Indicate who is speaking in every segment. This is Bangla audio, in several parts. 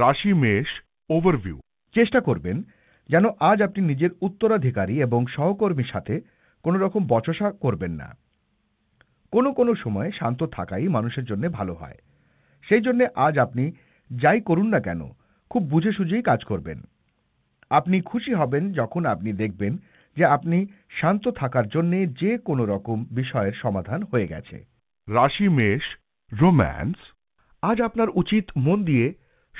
Speaker 1: রাশি মেষ ওভারভিউ
Speaker 2: চেষ্টা করবেন যেন আজ আপনি নিজের উত্তরাধিকারী এবং সহকর্মীর সাথে কোনো রকম বচসা করবেন না কোনো কোনো সময় শান্ত থাকাই মানুষের জন্য ভালো হয় সেই জন্যে আজ আপনি যাই করুন না কেন খুব বুঝে সুঝেই কাজ করবেন আপনি খুশি হবেন যখন আপনি দেখবেন যে আপনি শান্ত থাকার জন্যে যে কোনো রকম বিষয়ের সমাধান হয়ে গেছে
Speaker 1: রাশি মেষ
Speaker 2: রোম্যান্স আজ আপনার উচিত মন দিয়ে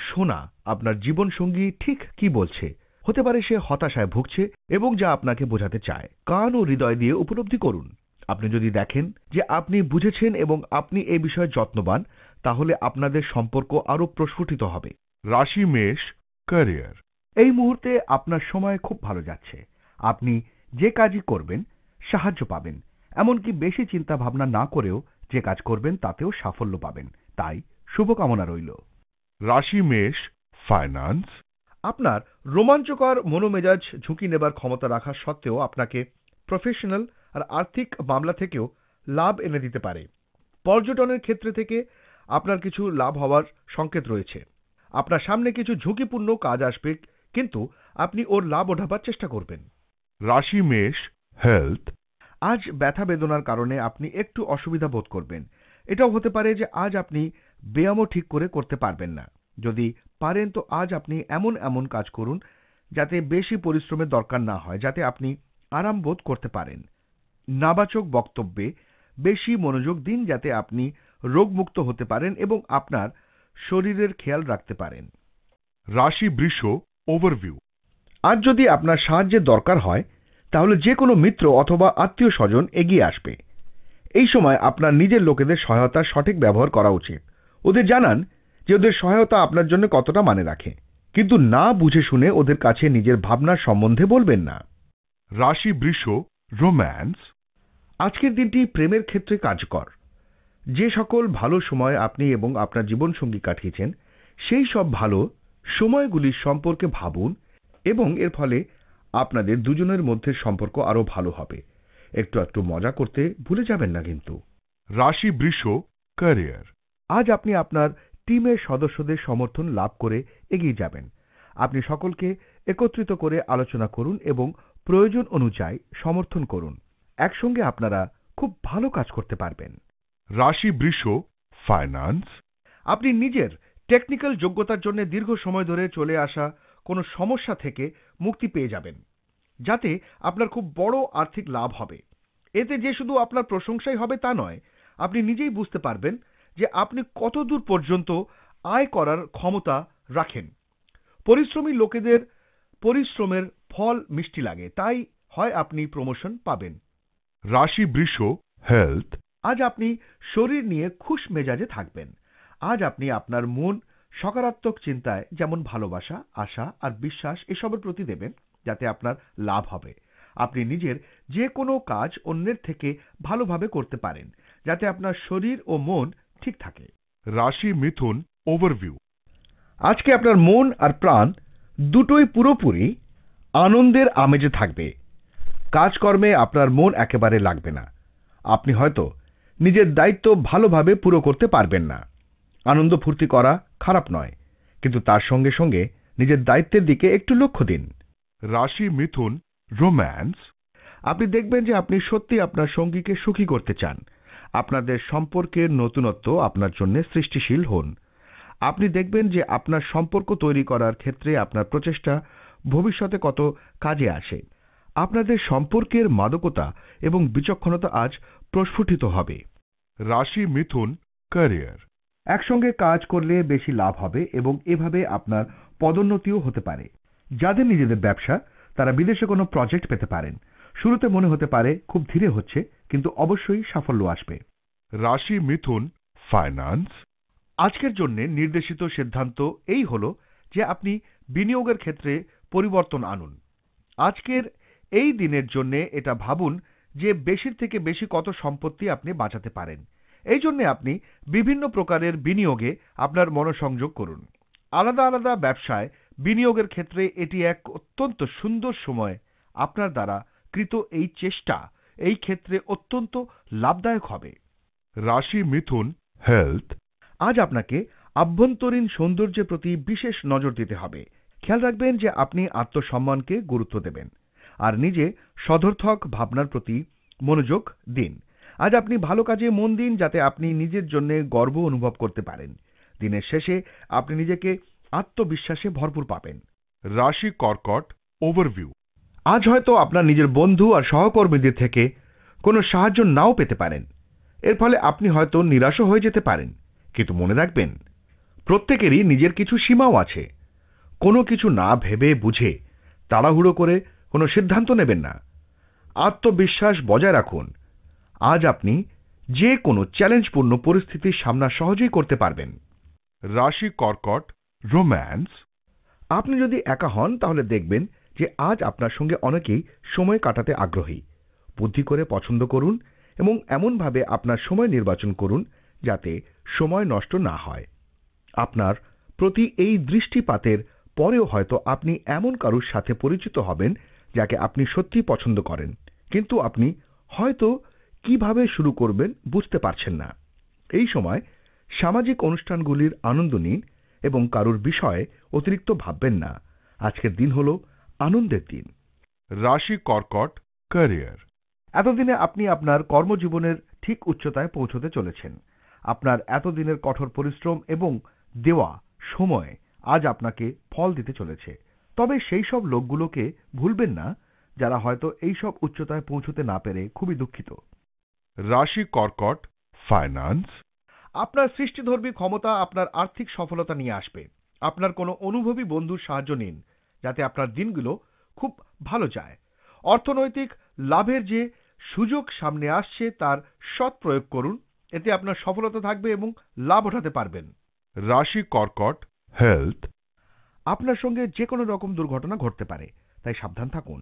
Speaker 2: শোনা আপনার জীবনসঙ্গী ঠিক কি বলছে হতে পারে সে হতাশায় ভুগছে এবং যা আপনাকে বোঝাতে চায় কান ও হৃদয় দিয়ে উপলব্ধি করুন আপনি যদি দেখেন যে আপনি বুঝেছেন এবং আপনি এ বিষয়ে যত্নবান তাহলে আপনাদের সম্পর্ক আরও প্রস্ফুটিত হবে রাশি মেষ ক্যারিয়ার এই মুহূর্তে আপনার সময় খুব ভালো যাচ্ছে আপনি যে কাজই করবেন সাহায্য পাবেন এমনকি বেশি চিন্তা ভাবনা না করেও যে কাজ করবেন তাতেও সাফল্য পাবেন তাই শুভকামনা রইল
Speaker 1: রাশি মেষ
Speaker 2: ফাইন্যান্স আপনার রোমাঞ্চকর মনোমেজাজ ঝুঁকি নেবার ক্ষমতা রাখা সত্ত্বেও আপনাকে প্রফেশনাল আর আর্থিক মামলা থেকেও লাভ এনে দিতে পারে পর্যটনের ক্ষেত্রে থেকে আপনার কিছু লাভ হওয়ার সংকেত রয়েছে আপনার সামনে কিছু ঝুঁকিপূর্ণ কাজ আসবে কিন্তু আপনি ওর লাভ ওঠাবার চেষ্টা করবেন
Speaker 1: রাশি মেষ হেলথ
Speaker 2: আজ ব্যথা বেদনার কারণে আপনি একটু অসুবিধা বোধ করবেন এটাও হতে পারে যে আজ আপনি ব্যায়ামও ঠিক করে করতে পারবেন না যদি পারেন তো আজ আপনি এমন এমন কাজ করুন যাতে বেশি পরিশ্রমের দরকার না হয় যাতে আপনি আরাম বোধ করতে পারেন নাবাচক বক্তব্যে বেশি মনোযোগ দিন যাতে আপনি রোগমুক্ত হতে পারেন এবং আপনার শরীরের খেয়াল রাখতে পারেন রাশি বৃষ ওভারভিউ আর যদি আপনার সাহায্যের দরকার হয় তাহলে যে কোনো মিত্র অথবা আত্মীয় স্বজন এগিয়ে আসবে এই সময় আপনার নিজের লোকেদের সহায়তা সঠিক ব্যবহার করা উচিত ওদের জানান যে ওদের সহায়তা আপনার জন্য কতটা মানে রাখে কিন্তু না বুঝে শুনে ওদের কাছে নিজের ভাবনার সম্বন্ধে বলবেন না রাশি বৃষ রোম্যান্স আজকের দিনটি প্রেমের ক্ষেত্রে কাজকর যে সকল ভালো সময় আপনি এবং আপনার জীবনসঙ্গী কাটিয়েছেন সেই সব ভালো সময়গুলির সম্পর্কে ভাবুন এবং এর ফলে আপনাদের দুজনের মধ্যে সম্পর্ক আরও ভালো হবে একটু একটু মজা করতে ভুলে যাবেন না কিন্তু রাশি বৃষ ক্যারিয়ার আজ আপনি আপনার টিমের সদস্যদের সমর্থন লাভ করে এগিয়ে যাবেন আপনি সকলকে একত্রিত করে আলোচনা করুন এবং প্রয়োজন অনুযায়ী সমর্থন করুন একসঙ্গে আপনারা খুব ভালো কাজ করতে পারবেন
Speaker 1: রাশি বৃষ
Speaker 2: ফাইন্যান্স আপনি নিজের টেকনিক্যাল যোগ্যতার জন্য দীর্ঘ সময় ধরে চলে আসা কোনো সমস্যা থেকে মুক্তি পেয়ে যাবেন যাতে আপনার খুব বড় আর্থিক লাভ হবে এতে যে শুধু আপনার প্রশংসাই হবে তা নয় আপনি নিজেই বুঝতে পারবেন যে আপনি কতদূর পর্যন্ত আয় করার ক্ষমতা রাখেন পরিশ্রমী লোকেদের পরিশ্রমের ফল মিষ্টি লাগে তাই হয় আপনি প্রমোশন পাবেন
Speaker 1: রাশি বৃষ হেলথ
Speaker 2: আজ আপনি শরীর নিয়ে খুশ মেজাজে থাকবেন আজ আপনি আপনার মন সকারাত্মক চিন্তায় যেমন ভালোবাসা আশা আর বিশ্বাস এসবের প্রতি দেবেন যাতে আপনার লাভ হবে আপনি নিজের যে কোনো কাজ অন্যের থেকে ভালোভাবে করতে পারেন যাতে আপনার শরীর ও মন ঠিক থাকে রাশি মিথুন ওভারভিউ আজকে আপনার মন আর প্রাণ দুটোই পুরোপুরি আনন্দের আমেজে থাকবে কাজকর্মে আপনার মন একেবারে লাগবে না আপনি হয়তো নিজের দায়িত্ব ভালোভাবে পুরো করতে পারবেন না আনন্দ ফুর্তি করা খারাপ নয় কিন্তু তার সঙ্গে সঙ্গে নিজের দায়িত্বের দিকে একটু লক্ষ্য দিন রাশি মিথুন রোম্যান্স আপনি দেখবেন যে আপনি সত্যি আপনার সঙ্গীকে সুখী করতে চান আপনাদের সম্পর্কের নতুনত্ব আপনার জন্য সৃষ্টিশীল হন আপনি দেখবেন যে আপনার সম্পর্ক তৈরি করার ক্ষেত্রে আপনার প্রচেষ্টা ভবিষ্যতে কত কাজে আসে আপনাদের সম্পর্কের মাদকতা এবং বিচক্ষণতা আজ প্রস্ফুটিত হবে রাশি মিথুন ক্যারিয়ার একসঙ্গে কাজ করলে বেশি লাভ হবে এবং এভাবে আপনার পদোন্নতিও হতে পারে যাদের নিজেদের ব্যবসা তারা বিদেশে কোনো প্রজেক্ট পেতে পারেন শুরুতে মনে হতে পারে খুব ধীরে হচ্ছে কিন্তু অবশ্যই সাফল্য আসবে রাশি মিথুন ফাইন্যান্স আজকের জন্য নির্দেশিত সিদ্ধান্ত এই হল যে আপনি বিনিয়োগের ক্ষেত্রে পরিবর্তন আনুন আজকের এই দিনের জন্য এটা ভাবুন যে বেশির থেকে বেশি কত সম্পত্তি আপনি বাঁচাতে পারেন এই জন্য আপনি বিভিন্ন প্রকারের বিনিয়োগে আপনার মনোসংযোগ করুন আলাদা আলাদা ব্যবসায় বিনিয়োগের ক্ষেত্রে এটি এক অত্যন্ত সুন্দর সময় আপনার দ্বারা কৃত এই চেষ্টা এই ক্ষেত্রে অত্যন্ত লাভদায়ক হবে
Speaker 1: রাশি মিথুন হেলথ
Speaker 2: আজ আপনাকে আভ্যন্তরীণ সৌন্দর্যের প্রতি বিশেষ নজর দিতে হবে খেয়াল রাখবেন যে আপনি আত্মসম্মানকে গুরুত্ব দেবেন আর নিজে সদর্থক ভাবনার প্রতি মনোযোগ দিন আজ আপনি ভালো কাজে মন দিন যাতে আপনি নিজের জন্য গর্ব অনুভব করতে পারেন দিনের শেষে আপনি নিজেকে আত্মবিশ্বাসে ভরপুর পাবেন রাশি কর্কট ওভারভিউ আজ হয়তো আপনার নিজের বন্ধু আর সহকর্মীদের থেকে কোনো সাহায্য নাও পেতে পারেন এর ফলে আপনি হয়তো নিরাশও হয়ে যেতে পারেন কিন্তু মনে রাখবেন প্রত্যেকেরই নিজের কিছু সীমাও আছে কোনো কিছু না ভেবে বুঝে তাড়াহুড়ো করে কোনো সিদ্ধান্ত নেবেন না আত্মবিশ্বাস বজায় রাখুন আজ আপনি যে কোনো চ্যালেঞ্জপূর্ণ পরিস্থিতির সামনা সহজেই করতে পারবেন রাশি কর্কট রোম্যান্স আপনি যদি একা হন তাহলে দেখবেন যে আজ আপনার সঙ্গে অনেকেই সময় কাটাতে আগ্রহী বুদ্ধি করে পছন্দ করুন এবং এমনভাবে আপনার সময় নির্বাচন করুন যাতে সময় নষ্ট না হয় আপনার প্রতি এই দৃষ্টিপাতের পরেও হয়তো আপনি এমন কারুর সাথে পরিচিত হবেন যাকে আপনি সত্যি পছন্দ করেন কিন্তু আপনি হয়তো কিভাবে শুরু করবেন বুঝতে পারছেন না এই সময় সামাজিক অনুষ্ঠানগুলির আনন্দ নিন এবং কারুর বিষয়ে অতিরিক্ত ভাববেন না আজকের দিন হলো আনন্দের দিন
Speaker 1: রাশি কর্কট
Speaker 2: ক্যারিয়ার এতদিনে আপনি আপনার কর্মজীবনের ঠিক উচ্চতায় পৌঁছতে চলেছেন আপনার এতদিনের কঠোর পরিশ্রম এবং দেওয়া সময় আজ আপনাকে ফল দিতে চলেছে তবে সেই সব লোকগুলোকে ভুলবেন না যারা হয়তো এই সব উচ্চতায় পৌঁছতে না পেরে
Speaker 1: খুবই দুঃখিত রাশি কর্কট ফাইন্যান্স আপনার সৃষ্টিধর্মী
Speaker 2: ক্ষমতা আপনার আর্থিক সফলতা নিয়ে আসবে আপনার কোনো অনুভবী বন্ধুর সাহায্য নিন যাতে আপনার দিনগুলো খুব ভালো যায় অর্থনৈতিক লাভের যে সুযোগ সামনে আসছে তার সৎ প্রয়োগ করুন এতে আপনার সফলতা থাকবে এবং লাভ ওঠাতে পারবেন
Speaker 1: রাশি কর্কট হেলথ
Speaker 2: আপনার সঙ্গে যে কোনো রকম দুর্ঘটনা ঘটতে পারে তাই সাবধান থাকুন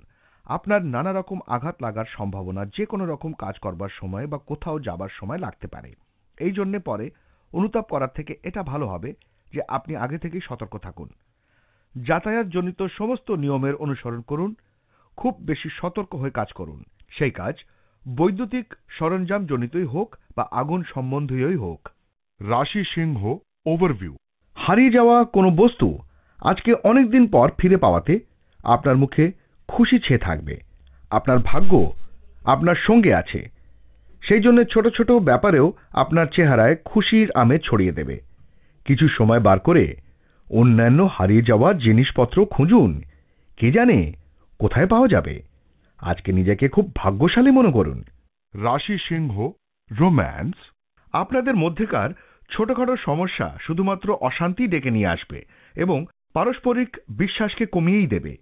Speaker 2: আপনার নানা রকম আঘাত লাগার সম্ভাবনা যে কোনো রকম কাজ করবার সময় বা কোথাও যাবার সময় লাগতে পারে এই জন্যে পরে অনুতাপ করার থেকে এটা ভালো হবে যে আপনি আগে থেকেই সতর্ক থাকুন যাতায়াতজনিত সমস্ত নিয়মের অনুসরণ করুন খুব বেশি সতর্ক হয়ে কাজ করুন সেই কাজ বৈদ্যুতিক সরঞ্জাম জনিতই হোক বা আগুন সম্বন্ধীয়ই হোক রাশি সিংহ ওভারভিউ হারিয়ে যাওয়া কোনো বস্তু আজকে অনেক দিন পর ফিরে পাওয়াতে আপনার মুখে খুশি ছেয়ে থাকবে আপনার ভাগ্য আপনার সঙ্গে আছে সেই জন্য ছোট ছোট ব্যাপারেও আপনার চেহারায় খুশির আমেজ ছড়িয়ে দেবে কিছু সময় বার করে অন্যান্য হারিয়ে যাওয়ার জিনিসপত্র খুঁজুন কে জানে কোথায় পাওয়া যাবে আজকে নিজেকে খুব ভাগ্যশালী মনে করুন রাশি সিংহ রোম্যান্স আপনাদের মধ্যেকার ছোটখাটো সমস্যা শুধুমাত্র অশান্তি ডেকে নিয়ে আসবে এবং পারস্পরিক বিশ্বাসকে কমিয়েই দেবে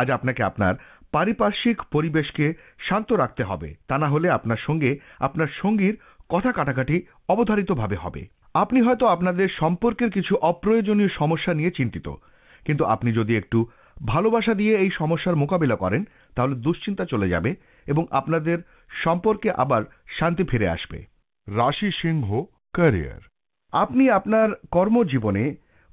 Speaker 2: আজ আপনাকে আপনার পারিপার্শ্বিক পরিবেশকে শান্ত রাখতে হবে তা না হলে আপনার সঙ্গে আপনার সঙ্গীর কথা কাটাকাটি অবধারিতভাবে হবে আপনি হয়তো আপনাদের সম্পর্কের কিছু অপ্রয়োজনীয় সমস্যা নিয়ে চিন্তিত কিন্তু আপনি যদি একটু ভালোবাসা দিয়ে এই সমস্যার মোকাবিলা করেন তাহলে দুশ্চিন্তা চলে যাবে এবং আপনাদের সম্পর্কে আবার শান্তি ফিরে আসবে রাশি সিংহ ক্যারিয়ার আপনি আপনার কর্মজীবনে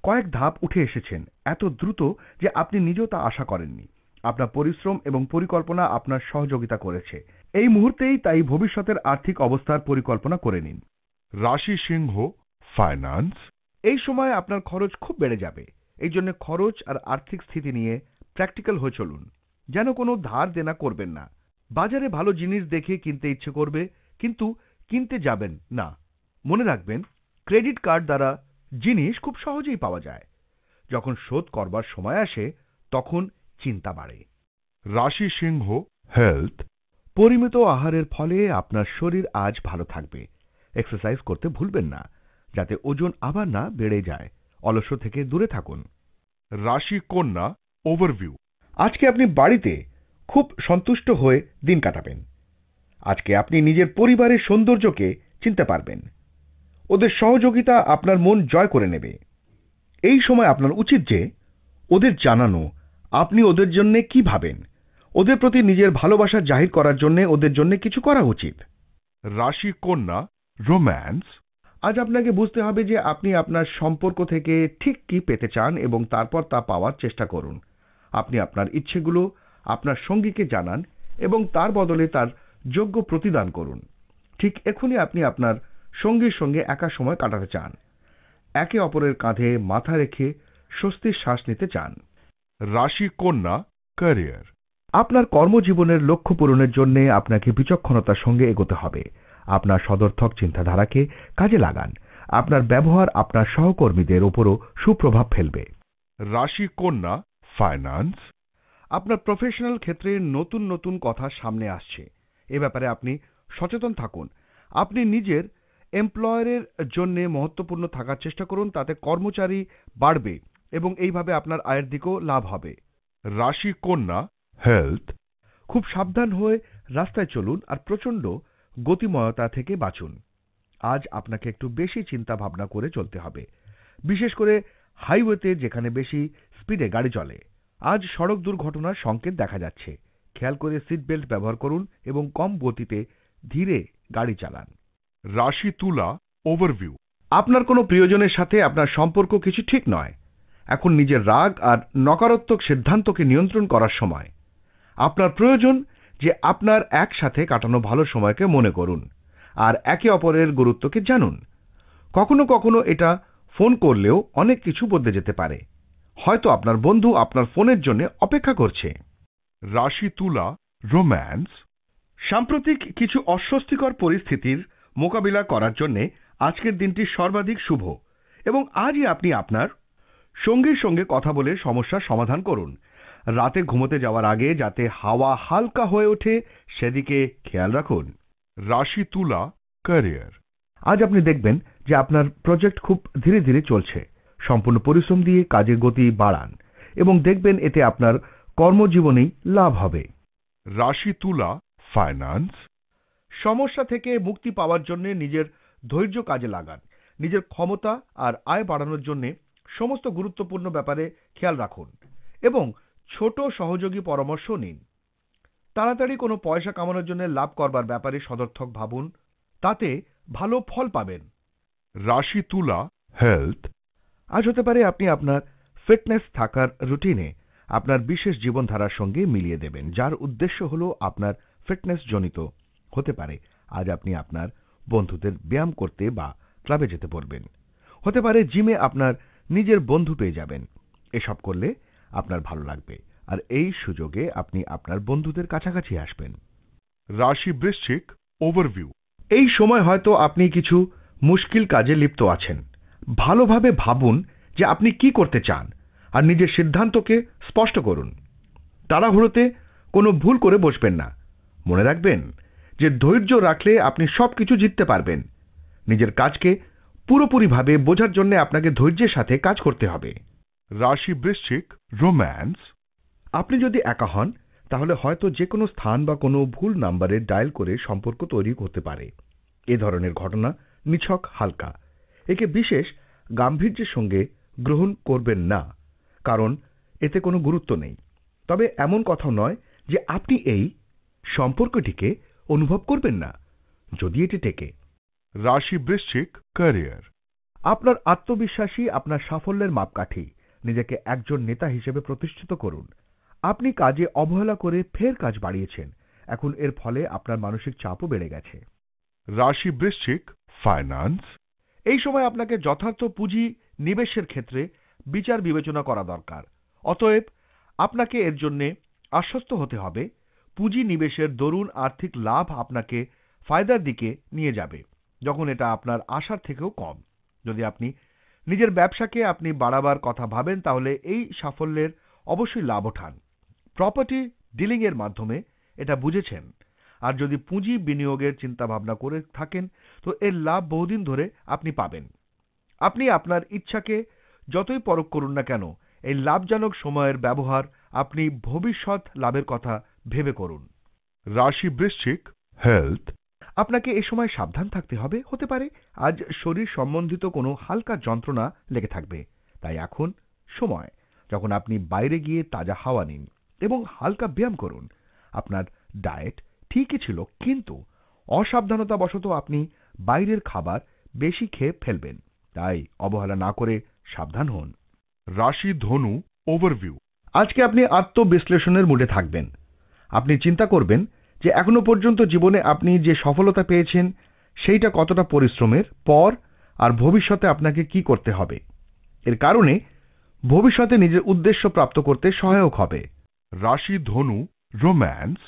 Speaker 2: কয়েক ধাপ উঠে এসেছেন এত দ্রুত যে আপনি নিজেও তা আশা করেননি আপনার পরিশ্রম এবং পরিকল্পনা আপনার সহযোগিতা করেছে এই মুহূর্তেই তাই ভবিষ্যতের আর্থিক অবস্থার পরিকল্পনা করে নিন রাশি সিংহ ফাইন্যান্স এই সময় আপনার খরচ খুব বেড়ে যাবে এই জন্য খরচ আর আর্থিক স্থিতি নিয়ে প্র্যাকটিক্যাল হয়ে চলুন যেন কোনো ধার দেনা করবেন না বাজারে ভালো জিনিস দেখে কিনতে ইচ্ছে করবে কিন্তু কিনতে যাবেন না মনে রাখবেন ক্রেডিট কার্ড দ্বারা জিনিস খুব সহজেই পাওয়া যায় যখন শোধ করবার সময় আসে তখন চিন্তা বাড়ে
Speaker 1: রাশি সিংহ হেলথ
Speaker 2: পরিমিত আহারের ফলে আপনার শরীর আজ ভালো থাকবে এক্সারসাইজ করতে ভুলবেন না যাতে ওজন আবার না বেড়ে যায় অলস্য থেকে দূরে থাকুন রাশি কন্যা ওভারভিউ আজকে আপনি বাড়িতে খুব সন্তুষ্ট হয়ে দিন কাটাবেন আজকে আপনি নিজের পরিবারের সৌন্দর্যকে চিনতে পারবেন ওদের সহযোগিতা আপনার মন জয় করে নেবে এই সময় আপনার উচিত যে ওদের জানানো আপনি ওদের জন্যে কি ভাবেন ওদের প্রতি নিজের ভালোবাসা জাহির করার জন্য ওদের জন্য কিছু করা উচিত রাশি কন্যা রোম্যান্স আজ আপনাকে বুঝতে হবে যে আপনি আপনার সম্পর্ক থেকে ঠিক কি পেতে চান এবং তারপর তা পাওয়ার চেষ্টা করুন আপনি আপনার ইচ্ছেগুলো আপনার সঙ্গীকে জানান এবং তার বদলে তার যোগ্য প্রতিদান করুন ঠিক এখনই আপনি আপনার সঙ্গীর সঙ্গে একা সময় কাটাতে চান একে অপরের কাঁধে মাথা রেখে স্বস্তির শ্বাস নিতে চান রাশি
Speaker 1: কন্যা ক্যারিয়ার
Speaker 2: আপনার কর্মজীবনের লক্ষ্য পূরণের জন্য আপনাকে বিচক্ষণতার সঙ্গে এগোতে হবে আপনার সদর্থক চিন্তাধারাকে কাজে লাগান আপনার ব্যবহার আপনার সহকর্মীদের ওপরও সুপ্রভাব ফেলবে
Speaker 1: রাশি কন্যা ফাইন্যান্স
Speaker 2: আপনার প্রফেশনাল ক্ষেত্রে নতুন নতুন কথা সামনে আসছে এ ব্যাপারে আপনি সচেতন থাকুন আপনি নিজের এমপ্লয়ারের জন্য মহত্বপূর্ণ থাকার চেষ্টা করুন তাতে কর্মচারী বাড়বে এবং এইভাবে আপনার আয়ের দিকেও লাভ হবে রাশি কন্যা হেলথ খুব সাবধান হয়ে রাস্তায় চলুন আর প্রচণ্ড গতিময়তা থেকে বাঁচুন আজ আপনাকে একটু বেশি চিন্তা ভাবনা করে চলতে হবে বিশেষ করে হাইওয়েতে যেখানে বেশি স্পিডে গাড়ি চলে আজ সড়ক দুর্ঘটনার সংকেত দেখা যাচ্ছে খেয়াল করে সিট বেল্ট ব্যবহার করুন এবং কম গতিতে ধীরে গাড়ি চালান রাশি তুলা ওভারভিউ আপনার কোনো প্রিয়জনের সাথে আপনার সম্পর্ক কিছু ঠিক নয় এখন নিজের রাগ আর নকারাত্মক সিদ্ধান্তকে নিয়ন্ত্রণ করার সময় আপনার প্রয়োজন যে আপনার একসাথে কাটানো ভালো সময়কে মনে করুন আর একে অপরের গুরুত্বকে জানুন কখনো কখনো এটা ফোন করলেও অনেক কিছু বদলে যেতে পারে হয়তো আপনার বন্ধু আপনার ফোনের জন্য অপেক্ষা করছে রাশি তুলা রোম্যান্স সাম্প্রতিক কিছু অস্বস্তিকর পরিস্থিতির মোকাবিলা করার জন্যে আজকের দিনটি সর্বাধিক শুভ এবং আজই আপনি আপনার সঙ্গীর সঙ্গে কথা বলে সমস্যার সমাধান করুন রাতে ঘুমোতে যাওয়ার আগে যাতে হাওয়া হালকা হয়ে ওঠে সেদিকে খেয়াল রাখুন রাশি তুলা ক্যারিয়ার আজ আপনি দেখবেন যে আপনার প্রজেক্ট খুব ধীরে ধীরে চলছে সম্পূর্ণ পরিশ্রম দিয়ে কাজের গতি বাড়ান এবং দেখবেন এতে আপনার কর্মজীবনেই লাভ হবে রাশি তুলা ফাইন্যান্স সমস্যা থেকে মুক্তি পাওয়ার জন্য নিজের ধৈর্য কাজে লাগান নিজের ক্ষমতা আর আয় বাড়ানোর জন্য সমস্ত গুরুত্বপূর্ণ ব্যাপারে খেয়াল রাখুন এবং ছোট সহযোগী পরামর্শ নিন তাড়াতাড়ি কোনো পয়সা কামানোর জন্য লাভ করবার ব্যাপারে সদর্থক ভাবুন তাতে ভালো ফল পাবেন
Speaker 1: রাশি তুলা হেলথ
Speaker 2: আজ হতে পারে আপনি আপনার ফিটনেস থাকার রুটিনে আপনার বিশেষ জীবনধারার সঙ্গে মিলিয়ে দেবেন যার উদ্দেশ্য হল আপনার ফিটনেস জনিত হতে পারে আজ আপনি আপনার বন্ধুদের ব্যায়াম করতে বা ক্লাবে যেতে পারবেন হতে পারে জিমে আপনার নিজের বন্ধু পেয়ে যাবেন এসব করলে আপনার ভালো লাগবে আর এই সুযোগে আপনি আপনার বন্ধুদের কাছাকাছি আসবেন রাশি বৃশ্চিক ওভারভিউ এই সময় হয়তো আপনি কিছু মুশকিল কাজে লিপ্ত আছেন ভালোভাবে ভাবুন যে আপনি কি করতে চান আর নিজের সিদ্ধান্তকে স্পষ্ট করুন তাড়াহুড়োতে কোনো ভুল করে বসবেন না মনে রাখবেন যে ধৈর্য রাখলে আপনি সব কিছু জিততে পারবেন নিজের কাজকে পুরোপুরিভাবে বোঝার জন্য আপনাকে ধৈর্যের সাথে কাজ করতে হবে রাশি বৃশ্চিক রোম্যান্স আপনি যদি একা হন তাহলে হয়তো যে কোনো স্থান বা কোনো ভুল নাম্বারে ডায়াল করে সম্পর্ক তৈরি করতে পারে এ ধরনের ঘটনা নিছক হালকা একে বিশেষ গাম্ভীর্যের সঙ্গে গ্রহণ করবেন না কারণ এতে কোনো গুরুত্ব নেই তবে এমন কথা নয় যে আপনি এই সম্পর্কটিকে অনুভব করবেন না যদি এটি টেকে রাশি বৃশ্চিক ক্যারিয়ার আপনার আত্মবিশ্বাসী আপনার সাফল্যের মাপকাঠি নিজেকে একজন নেতা হিসেবে প্রতিষ্ঠিত করুন আপনি কাজে অবহেলা করে ফের কাজ বাড়িয়েছেন এখন এর ফলে আপনার মানসিক চাপও বেড়ে গেছে রাশি বৃশ্চিক ফাইন্যান্স এই সময় আপনাকে যথার্থ পুঁজি নিবেশের ক্ষেত্রে বিচার বিবেচনা করা দরকার অতএব আপনাকে এর জন্যে আশ্বস্ত হতে হবে পুঁজি নিবেশের দরুন আর্থিক লাভ আপনাকে ফায়দার দিকে নিয়ে যাবে যখন এটা আপনার আশার থেকেও কম যদি আপনি নিজের ব্যবসাকে আপনি বাড়াবার কথা ভাবেন তাহলে এই সাফল্যের অবশ্যই লাভ ওঠান প্রপার্টি ডিলিংয়ের মাধ্যমে এটা বুঝেছেন আর যদি পুঁজি বিনিয়োগের চিন্তাভাবনা করে থাকেন তো এর লাভ বহুদিন ধরে আপনি পাবেন আপনি আপনার ইচ্ছাকে যতই পরক করুন না কেন এই লাভজনক সময়ের ব্যবহার আপনি ভবিষ্যৎ লাভের কথা ভেবে করুন
Speaker 1: রাশি বৃশ্চিক হেলথ
Speaker 2: আপনাকে এ সময় সাবধান থাকতে হবে হতে পারে আজ শরীর সম্বন্ধিত কোনো হালকা যন্ত্রণা লেগে থাকবে তাই এখন সময় যখন আপনি বাইরে গিয়ে তাজা হাওয়া নিন এবং হালকা ব্যায়াম করুন আপনার ডায়েট ঠিকই ছিল কিন্তু অসাবধানতাবশত আপনি বাইরের খাবার বেশি খেয়ে ফেলবেন তাই অবহেলা না করে সাবধান হন রাশি ধনু ওভারভিউ আজকে আপনি আত্মবিশ্লেষণের মুডে থাকবেন আপনি চিন্তা করবেন যে এখনো পর্যন্ত জীবনে আপনি যে সফলতা পেয়েছেন সেইটা কতটা পরিশ্রমের পর আর ভবিষ্যতে আপনাকে কি করতে হবে এর কারণে ভবিষ্যতে নিজের উদ্দেশ্য প্রাপ্ত করতে সহায়ক হবে রাশি ধনু রোম্যান্স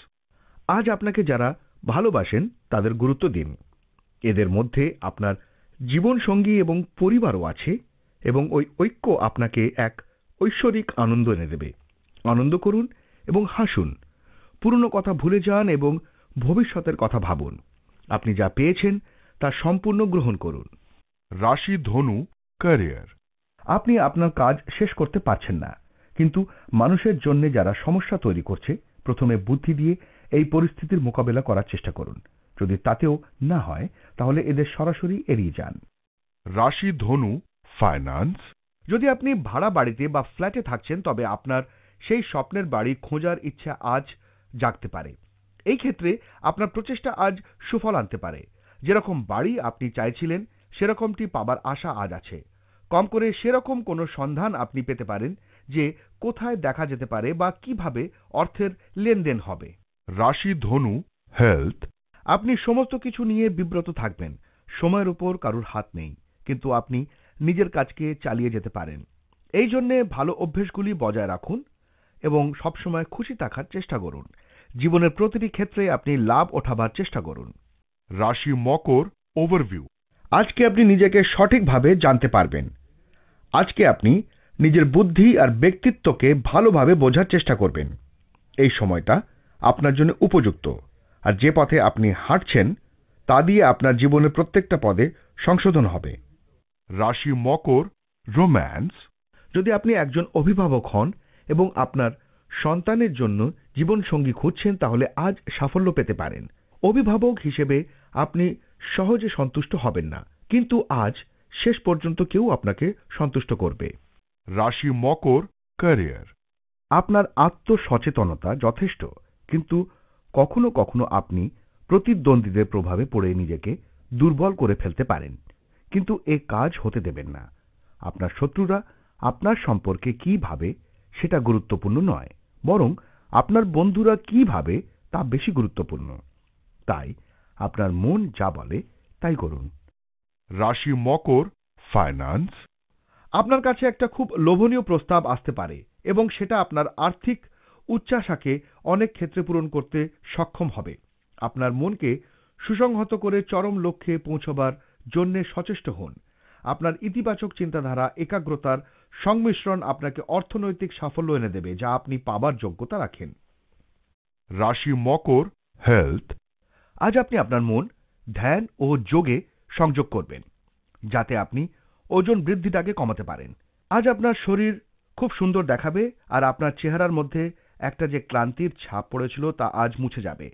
Speaker 2: আজ আপনাকে যারা ভালোবাসেন তাদের গুরুত্ব দিন এদের মধ্যে আপনার জীবনসঙ্গী এবং পরিবারও আছে এবং ওই ঐক্য আপনাকে এক ঐশ্বরিক আনন্দ এনে দেবে আনন্দ করুন এবং হাসুন পুরনো কথা ভুলে যান এবং ভবিষ্যতের কথা ভাবুন আপনি যা পেয়েছেন তা সম্পূর্ণ গ্রহণ করুন রাশি ধনু ক্যারিয়ার আপনি আপনার কাজ শেষ করতে পারছেন না কিন্তু মানুষের জন্য যারা সমস্যা তৈরি করছে প্রথমে বুদ্ধি দিয়ে এই পরিস্থিতির মোকাবেলা করার চেষ্টা করুন যদি তাতেও না হয় তাহলে এদের সরাসরি এড়িয়ে যান
Speaker 1: রাশি ধনু
Speaker 2: ফাইন্যান্স যদি আপনি ভাড়া বাড়িতে বা ফ্ল্যাটে থাকছেন তবে আপনার সেই স্বপ্নের বাড়ি খোঁজার ইচ্ছা আজ জাগতে পারে এই ক্ষেত্রে আপনার প্রচেষ্টা আজ সুফল আনতে পারে যেরকম বাড়ি আপনি চাইছিলেন সেরকমটি পাবার আশা আজ আছে কম করে সেরকম কোনো সন্ধান আপনি পেতে পারেন যে কোথায় দেখা যেতে পারে বা কিভাবে অর্থের লেনদেন হবে
Speaker 1: রাশি ধনু হেলথ
Speaker 2: আপনি সমস্ত কিছু নিয়ে বিব্রত থাকবেন সময়ের উপর কারুর হাত নেই কিন্তু আপনি নিজের কাজকে চালিয়ে যেতে পারেন এই জন্যে ভালো অভ্যেসগুলি বজায় রাখুন এবং সবসময় খুশি থাকার চেষ্টা করুন জীবনের প্রতিটি ক্ষেত্রে আপনি লাভ ওঠাবার চেষ্টা করুন রাশি মকর ওভারভিউ আজকে আপনি নিজেকে সঠিকভাবে জানতে পারবেন আজকে আপনি নিজের বুদ্ধি আর ব্যক্তিত্বকে ভালোভাবে বোঝার চেষ্টা করবেন এই সময়টা আপনার জন্য উপযুক্ত আর যে পথে আপনি হাঁটছেন তা দিয়ে আপনার জীবনের প্রত্যেকটা পদে সংশোধন হবে রাশি মকর রোম্যান্স যদি আপনি একজন অভিভাবক হন এবং আপনার সন্তানের জন্য জীবনসঙ্গী খুঁজছেন তাহলে আজ সাফল্য পেতে পারেন অভিভাবক হিসেবে আপনি সহজে সন্তুষ্ট হবেন না কিন্তু আজ শেষ পর্যন্ত কেউ আপনাকে সন্তুষ্ট করবে রাশি মকর ক্যারিয়ার আপনার আত্মসচেতনতা যথেষ্ট কিন্তু কখনো কখনো আপনি প্রতিদ্বন্দ্বীদের প্রভাবে পড়ে নিজেকে দুর্বল করে ফেলতে পারেন কিন্তু এ কাজ হতে দেবেন না আপনার শত্রুরা আপনার সম্পর্কে কি ভাবে সেটা গুরুত্বপূর্ণ নয় বরং আপনার বন্ধুরা কি ভাবে তা বেশি গুরুত্বপূর্ণ তাই আপনার মন যা বলে তাই করুন রাশি মকর ফাইন্যান্স আপনার কাছে একটা খুব লোভনীয় প্রস্তাব আসতে পারে এবং সেটা আপনার আর্থিক উচ্চাশাকে অনেক ক্ষেত্রে পূরণ করতে সক্ষম হবে আপনার মনকে সুসংহত করে চরম লক্ষ্যে পৌঁছবার জন্য সচেষ্ট হন আপনার ইতিবাচক চিন্তাধারা একাগ্রতার সংমিশ্রণ আপনাকে অর্থনৈতিক সাফল্য এনে দেবে যা আপনি পাবার যোগ্যতা রাখেন
Speaker 1: রাশি মকর হেলথ
Speaker 2: আজ আপনি আপনার মন ধ্যান ও যোগে সংযোগ করবেন যাতে আপনি ওজন বৃদ্ধিটাকে কমাতে পারেন আজ আপনার শরীর খুব সুন্দর দেখাবে আর আপনার চেহারার মধ্যে একটা যে ক্লান্তির ছাপ পড়েছিল তা আজ মুছে যাবে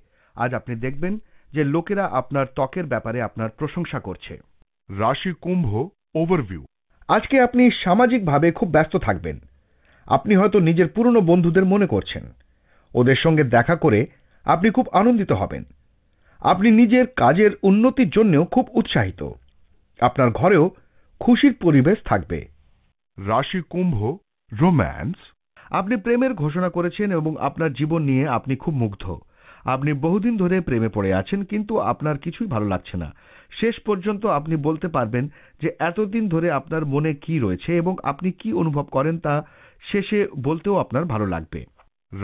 Speaker 2: আজ আপনি দেখবেন যে লোকেরা আপনার ত্বকের ব্যাপারে আপনার প্রশংসা করছে রাশি কুম্ভ ওভারভিউ আজকে আপনি সামাজিকভাবে খুব ব্যস্ত থাকবেন আপনি হয়তো নিজের পুরনো বন্ধুদের মনে করছেন ওদের সঙ্গে দেখা করে আপনি খুব আনন্দিত হবেন আপনি নিজের কাজের উন্নতির জন্যও খুব উৎসাহিত আপনার ঘরেও খুশির পরিবেশ থাকবে রাশি কুম্ভ রোম্যান্স আপনি প্রেমের ঘোষণা করেছেন এবং আপনার জীবন নিয়ে আপনি খুব মুগ্ধ আপনি বহুদিন ধরে প্রেমে পড়ে আছেন কিন্তু আপনার কিছুই ভালো লাগছে না শেষ পর্যন্ত আপনি বলতে পারবেন যে এতদিন ধরে আপনার মনে কি রয়েছে এবং আপনি কি অনুভব করেন তা শেষে বলতেও আপনার ভালো লাগবে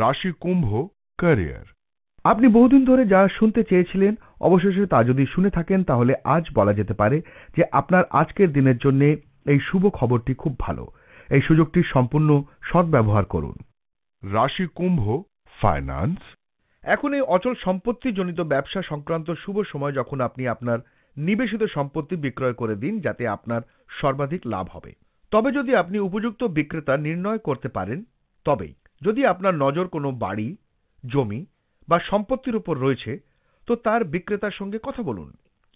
Speaker 2: রাশি কুম্ভ ক্যারিয়ার আপনি বহুদিন ধরে যা শুনতে চেয়েছিলেন অবশেষে তা যদি শুনে থাকেন তাহলে আজ বলা যেতে পারে যে আপনার আজকের দিনের জন্য এই শুভ খবরটি খুব ভালো এই সুযোগটি সম্পূর্ণ সদ্ব্যবহার করুন রাশি কুম্ভ ফাইন্যান্স এখন এই অচল সম্পত্তিজনিত ব্যবসা সংক্রান্ত শুভ সময় যখন আপনি আপনার নিবেশিত সম্পত্তি বিক্রয় করে দিন যাতে আপনার সর্বাধিক লাভ হবে তবে যদি আপনি উপযুক্ত বিক্রেতা নির্ণয় করতে পারেন তবেই যদি আপনার নজর কোনো বাড়ি জমি বা সম্পত্তির উপর রয়েছে তো তার বিক্রেতার সঙ্গে কথা বলুন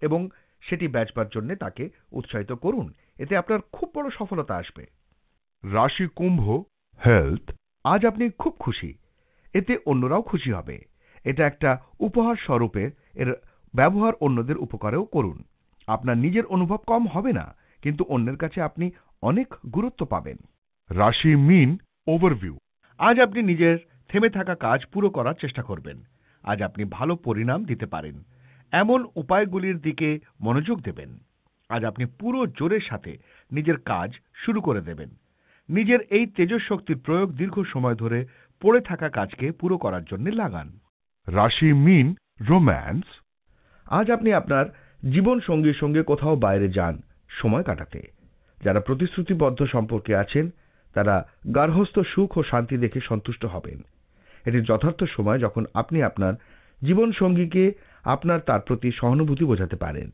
Speaker 2: এবং সেটি বেচবার জন্য তাকে উৎসাহিত করুন এতে আপনার খুব বড় সফলতা আসবে
Speaker 1: রাশি কুম্ভ হেলথ আজ আপনি খুব খুশি
Speaker 2: এতে অন্যরাও খুশি হবে এটা একটা উপহার স্বরূপে এর ব্যবহার অন্যদের উপকারেও করুন আপনার নিজের অনুভব কম হবে না কিন্তু অন্যের কাছে আপনি অনেক গুরুত্ব পাবেন
Speaker 1: রাশি মিন
Speaker 2: ওভারভিউ আজ আপনি নিজের থেমে থাকা কাজ পুরো করার চেষ্টা করবেন আজ আপনি ভালো পরিণাম দিতে পারেন এমন উপায়গুলির দিকে মনোযোগ দেবেন আজ আপনি পুরো জোরের সাথে নিজের কাজ শুরু করে দেবেন নিজের এই তেজশক্তির প্রয়োগ দীর্ঘ সময় ধরে পড়ে থাকা কাজকে পুরো করার জন্য লাগান
Speaker 1: রাশি মিন
Speaker 2: রোম্যান্স আজ আপনি আপনার জীবন সঙ্গীর সঙ্গে কোথাও বাইরে যান সময় কাটাতে যারা প্রতিশ্রুতিবদ্ধ সম্পর্কে আছেন তারা গার্হস্থ্য সুখ ও শান্তি দেখে সন্তুষ্ট হবেন এটি যথার্থ সময় যখন আপনি আপনার জীবন সঙ্গীকে আপনার তার প্রতি সহানুভূতি বোঝাতে পারেন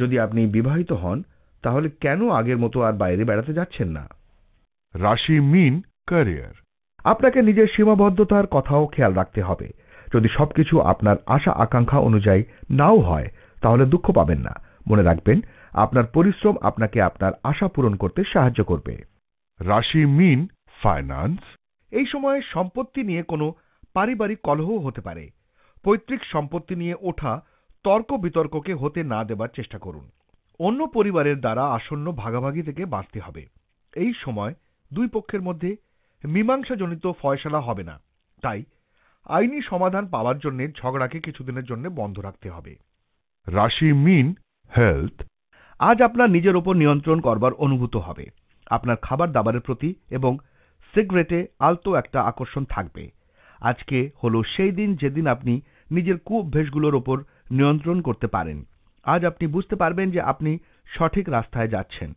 Speaker 2: যদি আপনি বিবাহিত হন তাহলে কেন আগের মতো আর বাইরে বেড়াতে যাচ্ছেন না রাশি মিন ক্যারিয়ার আপনাকে নিজের সীমাবদ্ধতার কথাও খেয়াল রাখতে হবে যদি সবকিছু আপনার আশা আকাঙ্ক্ষা অনুযায়ী নাও হয় তাহলে দুঃখ পাবেন না মনে রাখবেন আপনার পরিশ্রম আপনাকে আপনার আশা পূরণ করতে
Speaker 1: সাহায্য করবে রাশি মিন ফাইন্যান্স
Speaker 2: এই সময়ে সম্পত্তি নিয়ে কোনো পারিবারিক কলহ হতে পারে পৈতৃক সম্পত্তি নিয়ে ওঠা তর্ক বিতর্ককে হতে না দেবার চেষ্টা করুন অন্য পরিবারের দ্বারা আসন্ন ভাগাভাগি থেকে বাঁচতে হবে এই সময় দুই পক্ষের মধ্যে মীমাংসাজনিত ফয়সালা হবে না তাই আইনি সমাধান পাওয়ার জন্য ঝগড়াকে কিছুদিনের জন্য বন্ধ রাখতে হবে
Speaker 1: রাশি মিন হেলথ
Speaker 2: আজ আপনার নিজের ওপর নিয়ন্ত্রণ করবার অনুভূত হবে আপনার খাবার দাবারের প্রতি এবং সিগারেটে আলতো একটা আকর্ষণ থাকবে আজকে হলো সেই দিন যেদিন আপনি নিজের কুঅভ্যেসগুলোর ওপর নিয়ন্ত্রণ করতে পারেন আজ আপনি বুঝতে পারবেন যে আপনি সঠিক রাস্তায় যাচ্ছেন